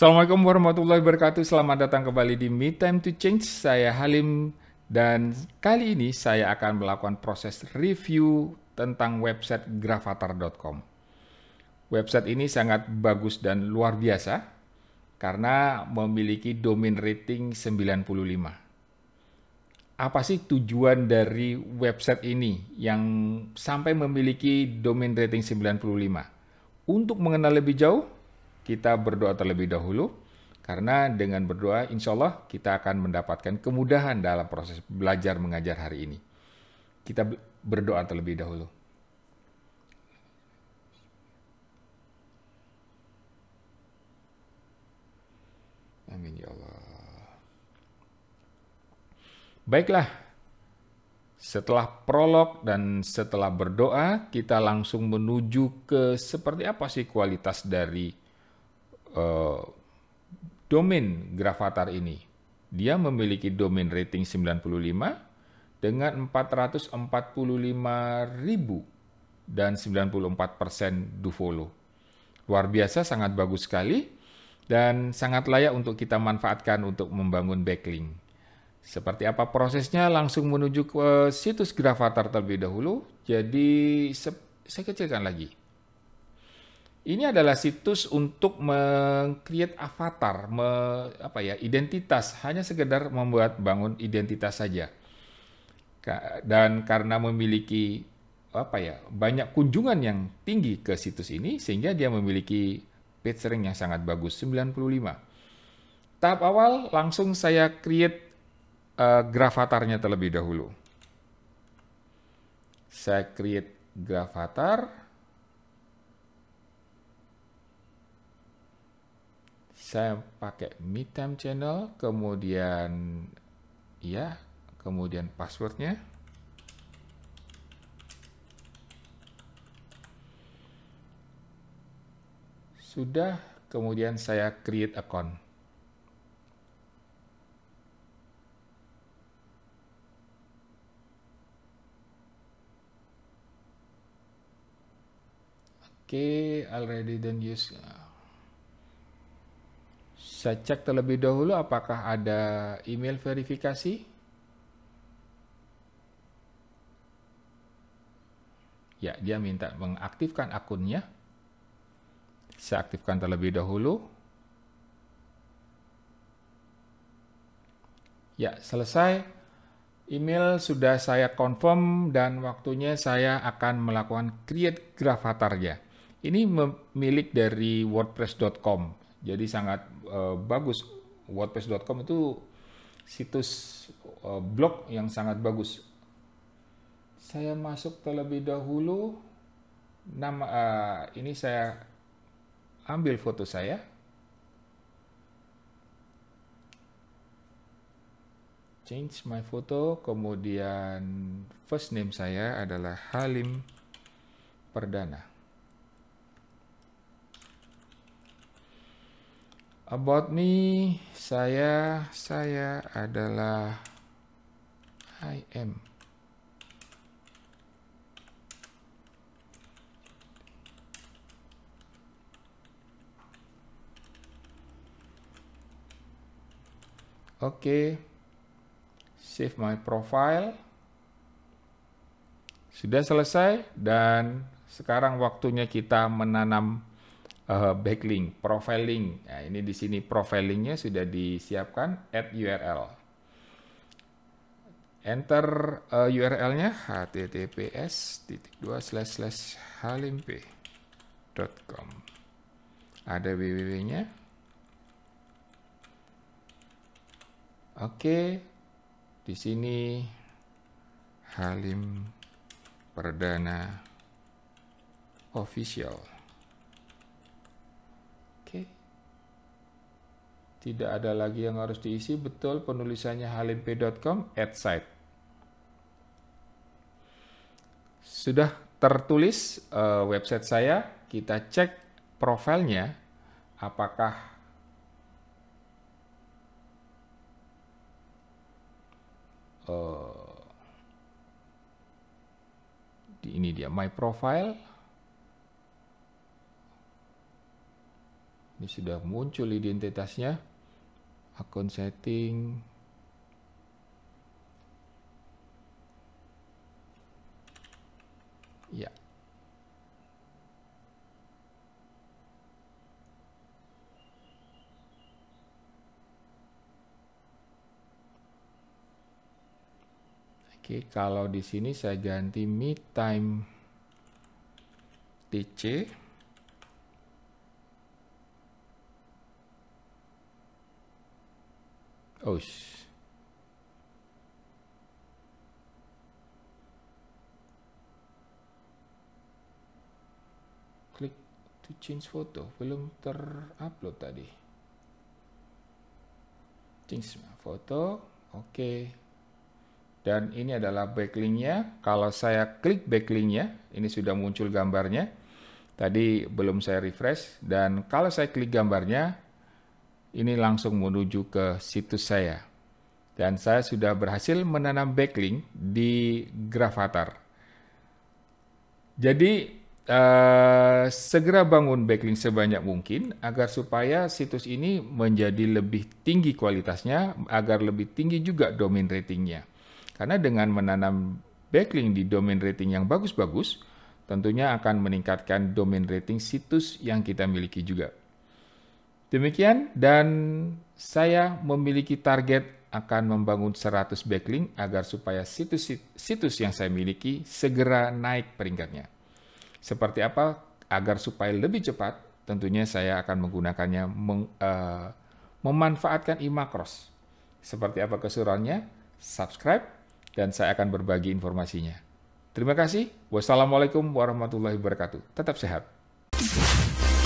Assalamualaikum warahmatullahi wabarakatuh. Selamat datang kembali di Me Time to Change. Saya Halim dan kali ini saya akan melakukan proses review tentang website gravatar.com. Website ini sangat bagus dan luar biasa karena memiliki domain rating 95 apa sih tujuan dari website ini yang sampai memiliki domain rating 95? Untuk mengenal lebih jauh, kita berdoa terlebih dahulu. Karena dengan berdoa, insya Allah kita akan mendapatkan kemudahan dalam proses belajar mengajar hari ini. Kita berdoa terlebih dahulu. Amin ya Allah. Baiklah, setelah prolog dan setelah berdoa, kita langsung menuju ke seperti apa sih kualitas dari uh, domain Gravatar ini. Dia memiliki domain rating 95 dengan 445 ribu dan 94 persen Luar biasa, sangat bagus sekali dan sangat layak untuk kita manfaatkan untuk membangun backlink. Seperti apa prosesnya langsung menuju ke situs Gravatar terlebih dahulu. Jadi saya kecilkan lagi. Ini adalah situs untuk mengcreate avatar, me, apa ya, identitas, hanya sekedar membuat bangun identitas saja. Dan karena memiliki apa ya, banyak kunjungan yang tinggi ke situs ini sehingga dia memiliki page rank yang sangat bagus, 95. Tahap awal langsung saya create uh, terlebih dahulu. Saya create graph saya pakai me time channel kemudian ya kemudian passwordnya sudah kemudian saya create account oke okay, already done use saya cek terlebih dahulu apakah ada email verifikasi. Ya, dia minta mengaktifkan akunnya. Saya aktifkan terlebih dahulu. Ya, selesai. Email sudah saya confirm dan waktunya saya akan melakukan create graph Ini milik dari wordpress.com. Jadi sangat uh, bagus. WordPress.com itu situs uh, blog yang sangat bagus. Saya masuk terlebih dahulu. Nama uh, ini saya ambil foto saya. Change my photo, kemudian first name saya adalah Halim Perdana. About me, saya, saya adalah I am. Oke, okay. save my profile. Sudah selesai dan sekarang waktunya kita menanam uh, backlink, profiling. Nah, ini di sini profilingnya sudah disiapkan at URL. Enter uh, eh, URL-nya https titik dua slash slash halimp.com. Ada www-nya. Oke, di sini Halim Perdana Official. Tidak ada lagi yang harus diisi, betul penulisannya halimp.com at site. Sudah tertulis uh, website saya, kita cek profilnya apakah uh, ini dia my profile ini sudah muncul identitasnya akun setting ya Oke, kalau di sini saya ganti Mid time TC Oh. Klik to change photo. Belum terupload tadi. Change foto. Oke. Okay. Dan ini adalah backlinknya. Kalau saya klik backlinknya, ini sudah muncul gambarnya. Tadi belum saya refresh. Dan kalau saya klik gambarnya, ini langsung menuju ke situs saya. Dan saya sudah berhasil menanam backlink di Gravatar. Jadi eh, segera bangun backlink sebanyak mungkin agar supaya situs ini menjadi lebih tinggi kualitasnya, agar lebih tinggi juga domain ratingnya. Karena dengan menanam backlink di domain rating yang bagus-bagus, tentunya akan meningkatkan domain rating situs yang kita miliki juga. Demikian dan saya memiliki target akan membangun 100 backlink agar supaya situs-situs yang saya miliki segera naik peringkatnya. Seperti apa agar supaya lebih cepat? Tentunya saya akan menggunakannya meng, uh, memanfaatkan imacross. Seperti apa keseruannya? Subscribe dan saya akan berbagi informasinya. Terima kasih. Wassalamualaikum warahmatullahi wabarakatuh. Tetap sehat.